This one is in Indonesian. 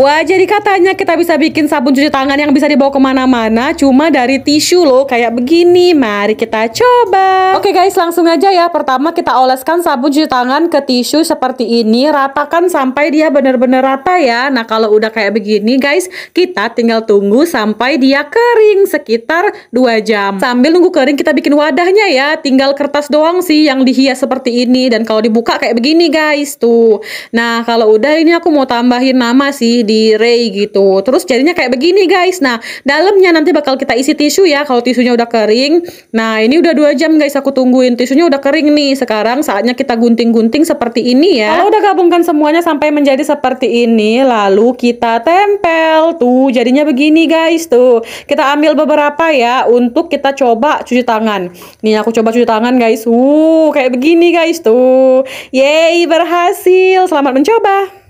Wah, jadi katanya kita bisa bikin sabun cuci tangan yang bisa dibawa kemana-mana cuma dari tisu loh, kayak begini. Mari kita coba. Oke guys, langsung aja ya. Pertama kita oleskan sabun cuci tangan ke tisu seperti ini. Ratakan sampai dia benar-benar rata ya. Nah, kalau udah kayak begini guys, kita tinggal tunggu sampai dia kering sekitar 2 jam. Sambil nunggu kering, kita bikin wadahnya ya. Tinggal kertas doang sih yang dihias seperti ini. Dan kalau dibuka kayak begini guys, tuh. Nah, kalau udah ini aku mau tambahin nama sih di ray gitu. Terus jadinya kayak begini guys. Nah, dalamnya nanti bakal kita isi tisu ya kalau tisunya udah kering. Nah, ini udah dua jam guys aku tungguin tisunya udah kering nih. Sekarang saatnya kita gunting-gunting seperti ini ya. Kalau udah gabungkan semuanya sampai menjadi seperti ini, lalu kita tempel. Tuh, jadinya begini guys tuh. Kita ambil beberapa ya untuk kita coba cuci tangan. Nih aku coba cuci tangan guys. Uh, kayak begini guys tuh. Yeay, berhasil. Selamat mencoba.